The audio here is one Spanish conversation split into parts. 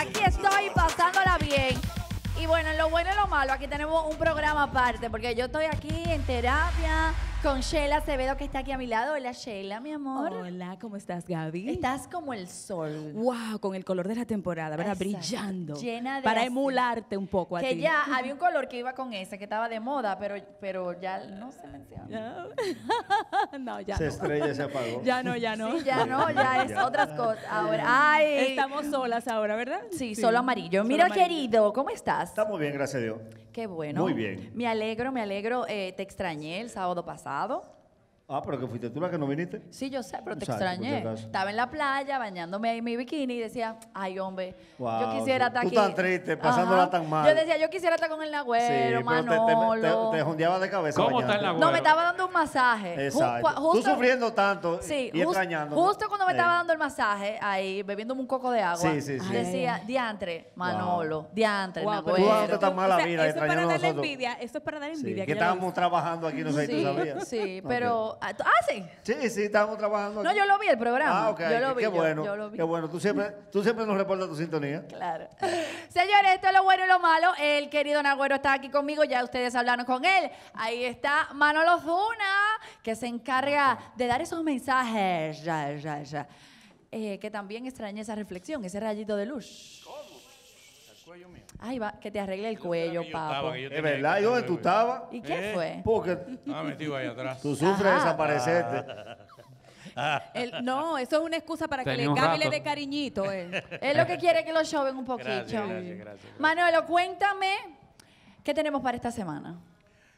aquí estoy pasándola bien. Y bueno, lo bueno y lo malo, aquí tenemos un programa aparte, porque yo estoy aquí en terapia con Sheila Acevedo, que está aquí a mi lado. Hola, Sheila, mi amor. Hola, ¿cómo estás, Gaby? Estás como el sol. Wow, con el color de la temporada, ¿verdad? Brillando. Llena de. Para emularte un poco a que ya había un color que iba con ese, que estaba de moda, pero, pero ya no se menciona. no, ya se estrella, se apagó. Ya no, ya no. ya no, ya es otras cosas. Ahora, ay. Estamos solas ahora, ¿verdad? Sí, solo amarillo. Mira, querido, ¿cómo estás? Estamos bien, gracias a Dios. Qué bueno. Muy bien. Me alegro, me alegro. Eh, te extrañé el sábado pasado. Ah, pero que fuiste tú la que no viniste. Sí, yo sé, pero te pues, extrañé. Estaba en la playa bañándome ahí mi bikini y decía, ay, hombre, yo quisiera estar aquí. tú tan triste, pasándola tan mal. Yo decía, yo quisiera estar con el Nagüero, Manolo. te, te de cabeza. ¿Cómo está el no, me estaba dando un masaje. Exacto. tú sufriendo tanto y extrañando. justo cuando me estaba dando el masaje, ahí bebiéndome un coco de agua, Sí, sí, sí. decía, diantre, Manolo, diantre, Guau, Nagüero. Tú tan mala vida, Eso es para darle envidia. Eso es para dar envidia. que estábamos trabajando aquí, no sé si tú sabías. sí, pero Ah, ah, sí. Sí, sí, estábamos trabajando. No, yo lo vi el programa. Ah, ok. Yo lo vi, qué bueno. Qué bueno. Tú siempre, nos reportas tu sintonía. Claro. Señores, esto es lo bueno y lo malo. El querido Nagüero está aquí conmigo. Ya ustedes hablaron con él. Ahí está Manolo Zuna, que se encarga de dar esos mensajes. Ya, ya, ya. Eh, que también extraña esa reflexión, ese rayito de luz. Ay, va, que te arregle el cuello, papo. Es verdad, ¿y dónde tú estabas? ¿Y qué eh, fue? Porque ah, ahí atrás. tú sufres desaparecerte. no, eso es una excusa para que le cambie y le dé cariñito. Él. Eh. lo que quiere que lo choven un poquito. Gracias, Manuelo, cuéntame qué tenemos para esta semana.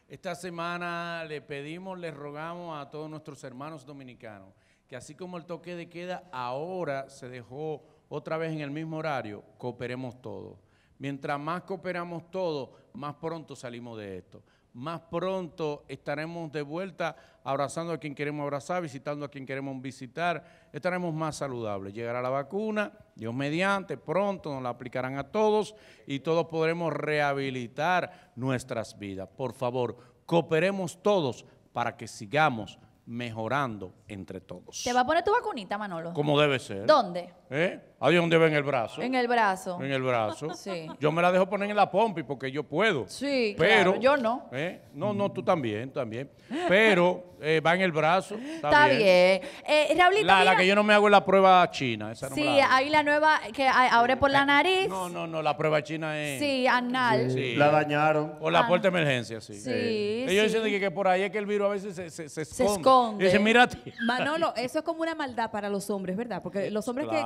Esta semana le pedimos, le rogamos a todos nuestros hermanos dominicanos que así como el toque de queda ahora se dejó otra vez en el mismo horario, cooperemos todos. Mientras más cooperamos todos, más pronto salimos de esto. Más pronto estaremos de vuelta abrazando a quien queremos abrazar, visitando a quien queremos visitar. Estaremos más saludables. Llegará la vacuna, Dios mediante, pronto nos la aplicarán a todos y todos podremos rehabilitar nuestras vidas. Por favor, cooperemos todos para que sigamos mejorando entre todos. ¿Te va a poner tu vacunita, Manolo? Como debe ser. ¿Dónde? ¿Eh? ¿A ¿dónde va? En el brazo. En el brazo. En el brazo. Sí. Yo me la dejo poner en la pompi porque yo puedo. Sí, pero. yo no. ¿eh? No, no, tú también, también. Pero eh, va en el brazo. Está, está bien. Eh, la, la que yo no me hago la prueba china. Esa sí, la ahí la nueva, que abre por la nariz. No, no, no, la prueba china es. Sí, anal. La dañaron. O la ah. puerta de emergencia, sí. Ellos dicen que, por ahí es que el virus a veces se, esconde. Se esconde. dicen, mira. Manolo, eso es como una maldad para los hombres, ¿verdad? Porque los hombres que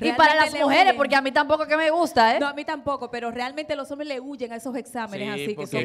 y para las mujeres, porque a mí tampoco que me gusta, ¿eh? No, a mí tampoco, pero realmente los hombres le huyen a esos exámenes así que son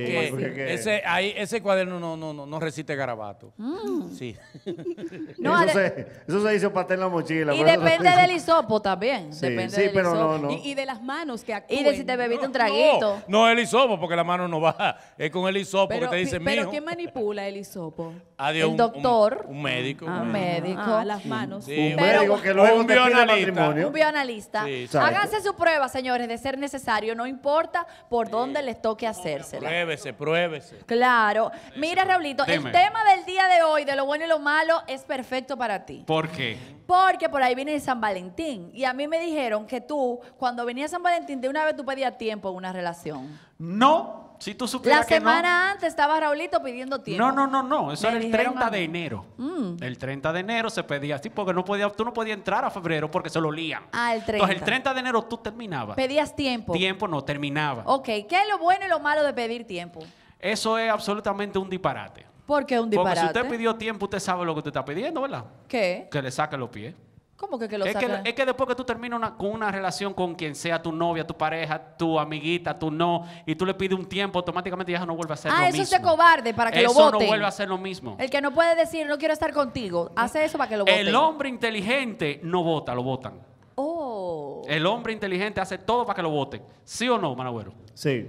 Ese, ahí, ese cuaderno no, no, no, no resiste garabato. Mm. Sí. eso, se, eso, se, hizo para tener la mochila. Y depende del hisopo también. Sí, depende sí, del pero hisopo. No, Y, de las manos que actúen. Y de si te bebiste un traguito. No, el hisopo, porque la mano no va. Es con el hisopo que te dicen, Pero ¿quién manipula el hisopo? Adiós, el doctor. Un, médico. un médico. a ah, ah, las manos. Sí, un médico que luego te pide matrimonio. Analista, Háganse su prueba, señores, de ser necesario. No importa por dónde les toque hacérsela. Pruébese, pruébese. Claro. Mira, Raulito, el tema del día de hoy, de lo bueno y lo malo, es perfecto para ti. ¿Por qué? Porque por ahí viene San Valentín. Y a mí me dijeron que tú, cuando venía San Valentín, de una vez tú pedías tiempo en una relación. No tú supieras La semana antes estaba Raulito pidiendo tiempo. No, no, no, no. Eso era el 30 de enero. Mm. El 30 de enero se pedía así porque no podía, tú no podías entrar a febrero porque se lo lían. Ah, el 30. Entonces el 30 de enero tú terminabas. Pedías tiempo. Tiempo no, terminaba. Ok. ¿Qué es lo bueno y lo malo de pedir tiempo? Eso es absolutamente un disparate. ¿Por qué un disparate? Porque si usted pidió tiempo, usted sabe lo que usted está pidiendo, ¿verdad? ¿Qué? Que le saque los pies. ¿Cómo que, que lo es Que, es que después que tú terminas con una relación con quien sea, tu novia, tu pareja, tu amiguita, tu no, y tú le pides un tiempo, automáticamente ya no vuelve a hacer ah, lo mismo. Ah, eso es cobarde para que lo voten. Eso no vuelve a hacer lo mismo. El que no puede decir, no quiero estar contigo, hace eso para que lo voten. El hombre inteligente no vota, lo votan. Oh. El hombre inteligente hace todo para que lo voten. ¿Sí o no, Managüero? Sí.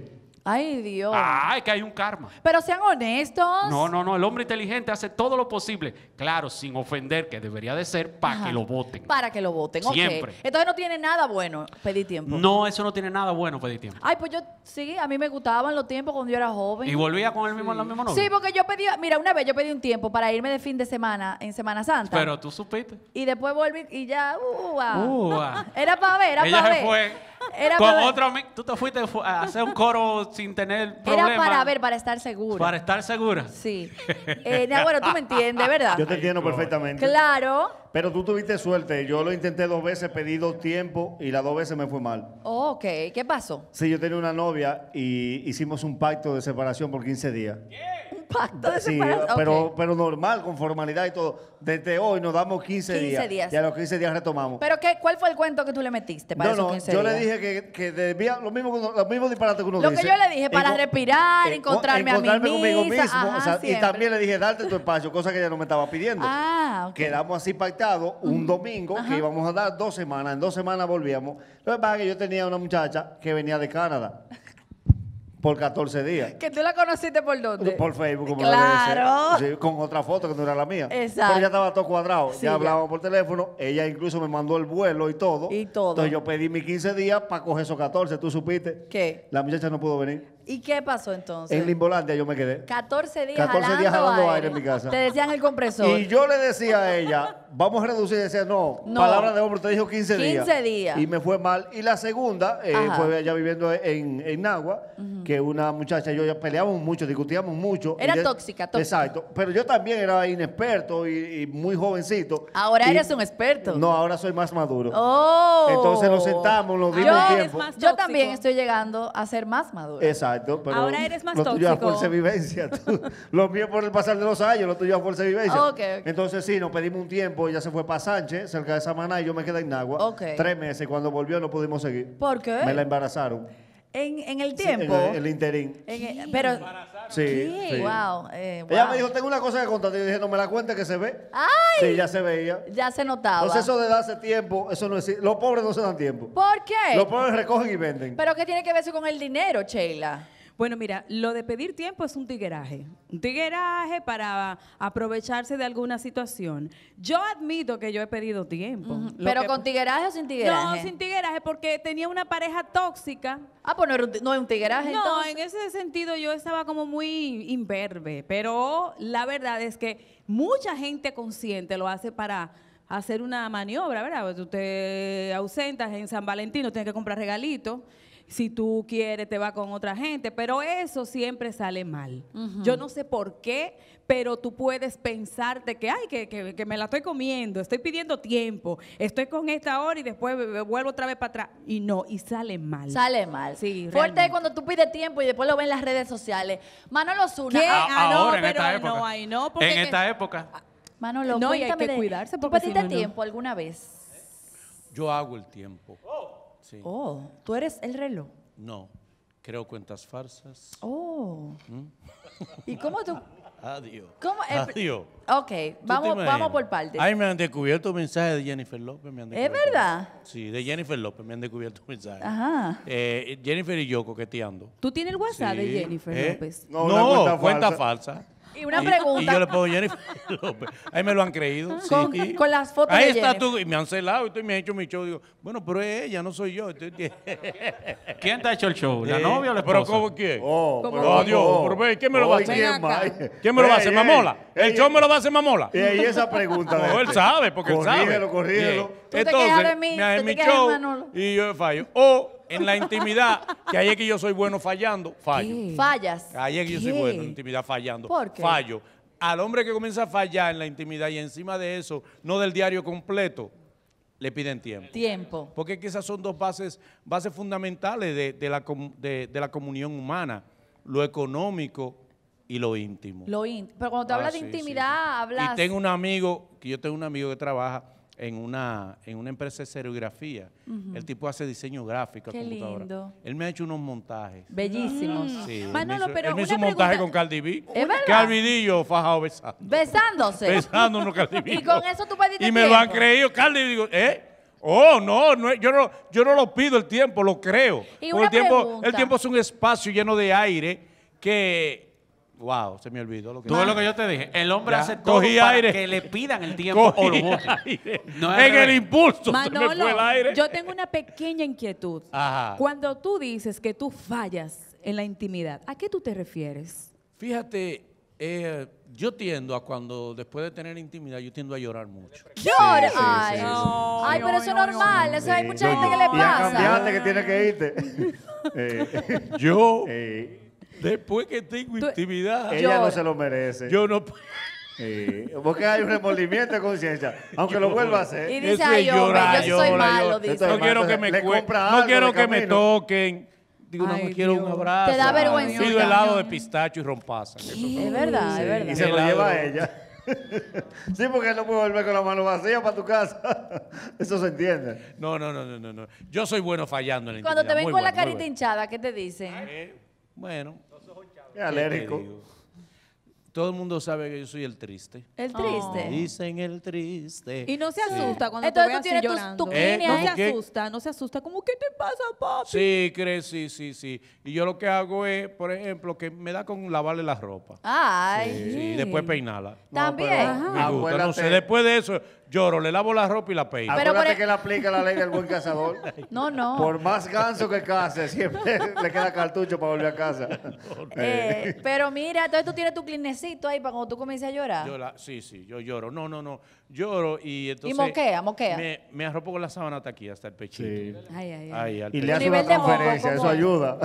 Ay, Dios. Ay, que hay un karma. Pero sean honestos. No, no, no. El hombre inteligente hace todo lo posible. Claro, sin ofender, que debería de ser para que lo voten. Para que lo voten. Siempre. Entonces no tiene nada bueno pedir tiempo. No, eso no tiene nada bueno pedir tiempo. Ay, pues yo sí, a mí me gustaban los tiempos cuando yo era joven. Y volvía con el mismo, en la misma Sí, porque yo pedía, mira, una vez yo pedí un tiempo para irme de fin de semana en Semana Santa. Pero tú supiste. Y después volví y ya, uh, ah. uh ah. Era para ver, era para ver. Fue. Con otro tú te fuiste a hacer un coro sin tener Era para ver, para estar seguro Para estar segura. Sí. Eh, bueno, tú me entiendes, ¿verdad? Yo te entiendo perfectamente. Claro. Pero tú tuviste suerte. Yo lo intenté dos veces, pedí dos tiempos y las dos veces me fue mal. Oh, ok. ¿Qué pasó? Sí, yo tenía una novia y hicimos un pacto de separación por 15 días. ¿Qué? sí, Pero, pero normal, con formalidad y todo. Desde hoy nos damos 15, días, Y a los 15 días retomamos. ¿Pero qué, cuál fue el cuento que tú le metiste para 15 no, yo le dije que, debía lo mismo, disparate que uno dice. Lo que yo le dije, para respirar, encontrarme, a mí conmigo mismo. y también le dije, darte tu espacio, cosa que ella no me estaba pidiendo. Ah, Quedamos así pactados un domingo que íbamos a dar dos semanas. En dos semanas volvíamos. Lo que pasa es que yo tenía una muchacha que venía de Canadá. Por 14 días. ¿Que tú la conociste por dónde? Por Facebook, como claro. sí, Con otra foto que no era la mía. Exacto. Pero ya estaba todo cuadrado. ya hablaba por teléfono. Ella incluso me mandó el vuelo y todo. Y todo. Entonces yo pedí mis 15 días para coger esos 14. ¿Tú supiste? ¿Qué? La muchacha no pudo venir. ¿Y qué pasó entonces? En Limbolandia yo me quedé. 14 días 14 días jalando aire en mi casa. Te decían el compresor. Y yo le decía a ella, vamos a reducir. Decía, no, No. palabra de hombre, Te dijo 15 días. 15 días. Y me fue mal. Y la segunda eh, fue ya viviendo en, en que una muchacha y yo ya peleábamos mucho, discutíamos mucho. Era tóxica, tóxica. Exacto. Pero yo también era inexperto y, muy jovencito. Ahora eres un experto. No, ahora soy más maduro. Oh. Entonces nos sentamos, nos dimos tiempo. Yo también estoy llegando a ser más maduro Exacto, pero Ahora eres más lo tuyo tóxico. fuerza de vivencia. lo mío por el pasar de los años, lo tuyo es fuerza de vivencia. Entonces sí, nos pedimos un tiempo ya ella se fue para Sánchez, cerca de Samaná, y yo me quedé en agua Tres meses. Cuando volvió no pudimos seguir. ¿Por qué? Me la embarazaron. En, el tiempo. en el, interín. En pero. Sí, Wow, eh, Ella me dijo, tengo una cosa que contarte. yo dije, no me la cuente que se ve. Sí, ya se veía. Ya se notaba. Entonces pues eso de darse tiempo, eso no es... Los pobres no se dan tiempo. ¿Por qué? Los pobres recogen y venden. ¿Pero qué tiene que ver eso con el dinero, Sheila? Bueno, mira, lo de pedir tiempo es un tigueraje, un tigueraje para aprovecharse de alguna situación. Yo admito que yo he pedido tiempo. ¿Pero con tigueraje o sin tigueraje? No, sin tigueraje, porque tenía una pareja tóxica. Ah, pues no, es no un tigueraje. No, en ese sentido yo estaba como muy imberbe, pero la verdad es que mucha gente consciente lo hace para hacer una maniobra, ¿verdad? Pues usted ausenta en San Valentino, tiene que comprar regalitos si tú quieres te va con otra gente, pero eso siempre sale mal. Yo no sé por qué, pero tú puedes pensarte que, ay, que, que, me la estoy comiendo, estoy pidiendo tiempo, estoy con esta hora y después vuelvo otra vez para atrás. Y no, y sale mal. Sale mal. Sí, Fuerte cuando tú pides tiempo y después lo ven en las redes sociales. Manolo Zuna. ¿Qué? Ah, ah no, pero ah, No, no, en esta época. Manolo, no, hay que cuidarse. ¿Tú pediste tiempo alguna vez? Yo hago el tiempo. Oh. Oh, ¿tú eres el reloj? No, creo cuentas falsas. Oh. ¿Mm? ¿Y cómo tú? Adiós. ¿Cómo? Eh, Adiós. Ok, vamos, vamos por partes. Ay, me han descubierto mensajes de Jennifer López. me han ¿Es verdad? Sí, de Jennifer López me han descubierto mensajes. Ajá. Eh, Jennifer y yo coqueteando. ¿Tú tienes el WhatsApp de Jennifer ¿Eh? López? No, No, cuenta, falsa. Y una pregunta. Y yo le pongo Jennifer López. Ahí me lo han creído. Sí. Con, las fotos. Ahí está tú. Y me han celado y, tú, me han hecho mi show. Digo, bueno, pero es ella, no soy yo. ¿Quién te ha hecho el show? ¿La eh, novia o la Pero ¿cómo quién? Oh, Dios, oh, pero ¿quién me lo va a hacer? ¿Quién me lo va a hacer? Mamola. El show me lo va a hacer Mamola. Y esa pregunta. No, él este. sabe, porque él sabe. Corrígelo, corrígelo. Entonces, me mi show y yo fallo. O en la intimidad, que ahí es que yo soy bueno fallando, fallo. Fallas. Ahí es que yo soy bueno en intimidad fallando. ¿Por qué? Fallo. Al hombre que comienza a fallar en la intimidad y encima de eso, no del diario completo, le piden tiempo. Tiempo. Porque es esas son dos bases, bases fundamentales de, la, comunión humana, lo económico y lo íntimo. Lo Pero cuando te ah, hablas de intimidad, hablas... Y tengo un amigo, que yo tengo un amigo que trabaja en una, en una empresa de serigrafía. El tipo hace diseño gráfico. Qué lindo. Él me ha hecho unos montajes. Bellísimos. Sí, ah, pero un montaje con Cardi B. Calvidillo fajado besando. Besándose. Besándonos Cardi y con eso tú pediste Y me lo han creído, Cardi digo, ¿eh? Oh, no, no yo, no, yo no lo pido el tiempo, lo creo. Y el, tiempo, el tiempo es un espacio lleno de aire que Wow, se me olvidó lo que Tú ves lo que yo te dije. El hombre hace todo para que le pidan el tiempo No en el impulso se fue el aire. yo tengo una pequeña inquietud. Ajá. Cuando tú dices que tú fallas en la intimidad, ¿a qué tú te refieres? Fíjate, eh, yo tiendo a cuando después de tener intimidad, yo tiendo a llorar mucho. Llora. Ay, ay, pero eso es normal. Eso hay mucha gente que le Ya pasa. cambiaste que tiene que irte. Eh, yo eh, Después que tengo intimidad, Ella no se lo merece. yo no. Sí, Porque hay un remordimiento de conciencia. Aunque lo vuelva a hacer. Y dice, yo soy malo, dice. No quiero que me no quiero que me toquen. Digo, no me quiero un abrazo. Te da vergüenza. Pido helado de pistacho y rompaza. Es verdad, es verdad. Y se lo lleva a ella. sí, porque no puede volver con la mano vacía para tu casa. Eso se entiende. No, no, no, no, no, Yo soy bueno fallando en la Cuando te ven con la carita hinchada, ¿qué te dicen? Eh, bueno, eh, alérgico. Todo el mundo sabe que yo soy el triste. El triste. Oh. Dicen el triste. Y no se asusta cuando te tu, línea. no, eh, se asusta, no se asusta. Como, ¿qué te pasa, papi? Sí, crees sí, sí, sí. Y yo lo que hago es, por ejemplo, que me da con lavarle la ropa. Ay. Sí, y después peinarla. También. Ajá. Me gusta, no sé, después de eso, Lloro, le lavo la ropa y la peino. Pero Acuérdate e- que le aplica la ley del buen cazador. No, no. Por más ganso que case, siempre le queda cartucho para volver a casa. Eh, eh. pero mira, entonces tú tienes tu clinecito ahí para cuando tú comiences a llorar. Yo sí, sí, yo lloro. No, no, no. Lloro y entonces. moquea, moquea. Me, arropo con la sábana hasta aquí, hasta el pechito. Ay, ay, ay. Y le hace una transferencia, eso ayuda.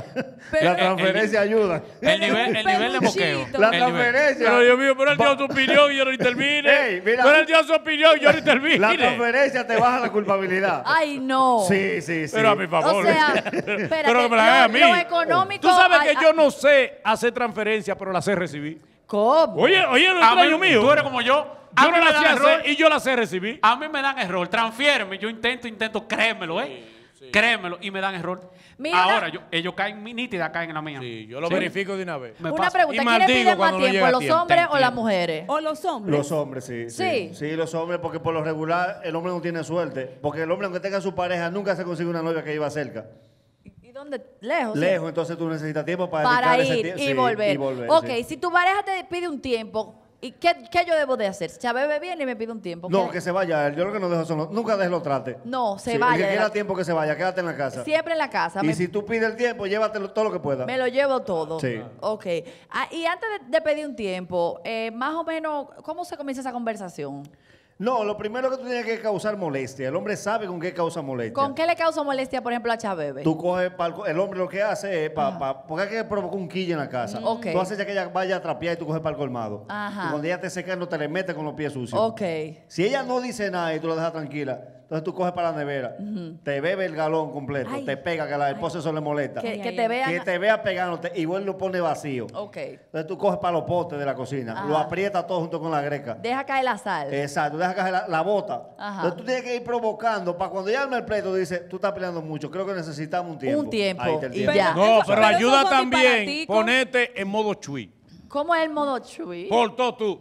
la transferencia ayuda. El nivel, de moqueo. La transferencia. Pero Dios mío, pero él dio su opinión y yo no intervine. Pero él dio su opinión y yo la transferencia te baja la culpabilidad. Ay, no. Sí, sí, sí. Pero a mi favor. pero que me la lo, a mí. económico. Tú sabes que yo no sé hacer transferencias, pero las sé recibir. ¿Cómo? Oye, oye, lo ah, extraño mío. Tú eres como yo. Yo no la sé hacer y yo la sé recibir. A mí me dan error. Transfiérme. Yo intento, intento, créemelo, ¿eh? Créemelo, y me dan error. Mira, Ahora, ellos caen nítida, caen en la mía. Sí, yo lo verifico de una vez. una pregunta, ¿quiénes piden más tiempo, los hombres o las mujeres? O los hombres. Los hombres, sí, sí, los hombres, porque por lo regular el hombre no tiene suerte. Porque el hombre, aunque tenga su pareja, nunca se consigue una novia que iba cerca. ¿Y dónde? Lejos. Lejos, entonces tú necesitas tiempo para, ir y, volver. y, Ok, si tu pareja te pide un tiempo, ¿Y qué, qué, yo debo de hacer? Si bebe bien y me pide un tiempo. No, que se vaya. Yo lo que no dejo son Nunca dejes trate No, se vaya. que quiera tiempo que se vaya, quédate en la casa. Siempre en la casa. Y si tú pides el tiempo, llévatelo todo lo que puedas. Me lo llevo todo. Sí. Ok. Ah, y antes de, pedir un tiempo, eh, más o menos, ¿cómo se comienza esa conversación? No, lo primero que tú tienes que causar molestia. El hombre sabe con qué causa molestia. ¿Con qué le causa molestia, por ejemplo, a Chabebe? Tú coges, palco, el hombre lo que hace es, porque hay que provocar un quille en la casa. Mm. Tú haces ya que ella vaya a trapear y tú coges el colmado. Ajá. Y cuando ella te seca, no te le metes con los pies sucios. Ok. Si ella no dice nada y tú la dejas tranquila, entonces tú coges para la nevera, te bebe el galón completo, te pega, que a la esposa eso le molesta. Que, te Que te vea pegándote y lo pone vacío. Ok. Entonces tú coges para los potes de la cocina, ah. lo aprieta todo junto con la greca. Deja caer la sal. Exacto, deja caer la, bota. Entonces tú tienes que ir provocando para cuando ya arma el pleito, dices, tú estás peleando mucho, creo que necesitamos un tiempo. Un tiempo. No, pero, ayuda también ponete en modo chui. ¿Cómo es el modo chui? Por todo tú.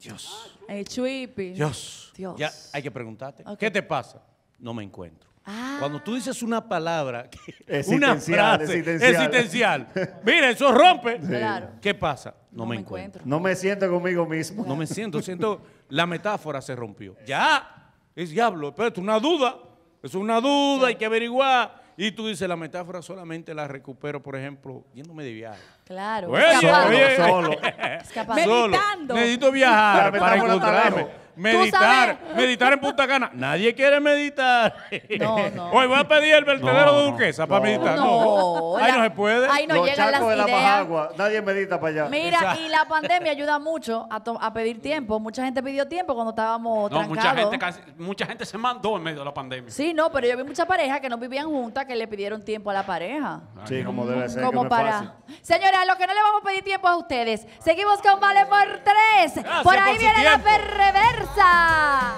Dios. Eh, Dios. Ya hay que preguntarte. ¿Qué te pasa? No me encuentro. Ah. Cuando tú dices una palabra, una frase existencial. mira, eso rompe. ¿Qué pasa? No, me, encuentro. No me siento conmigo mismo. No me siento, siento la metáfora se rompió. Ya, es diablo, es una duda. Es una duda, hay que averiguar. Y tú dices, la metáfora solamente la recupero, por ejemplo, yéndome de viaje. Claro. Bueno, solo. Escapando. Meditando. Necesito viajar para encontrarme meditar, meditar en Punta Cana. Nadie quiere meditar. No, no. Hoy voy a pedir el vertedero de Duquesa para meditar. No, ahí no se puede. Ahí no llega llegan las de ideas. Nadie medita para allá. Mira, y la pandemia ayuda mucho a, a, pedir tiempo. Mucha gente pidió tiempo cuando estábamos no, Mucha gente, mucha gente se mandó en medio de la pandemia. Sí, no, pero yo vi muchas parejas que no vivían juntas que le pidieron tiempo a la pareja. Sí, como debe ser. Como para. Señora, lo que no le vamos a pedir tiempo a ustedes. Seguimos con Vale por 3. Por ahí viene la perreversa. 咋？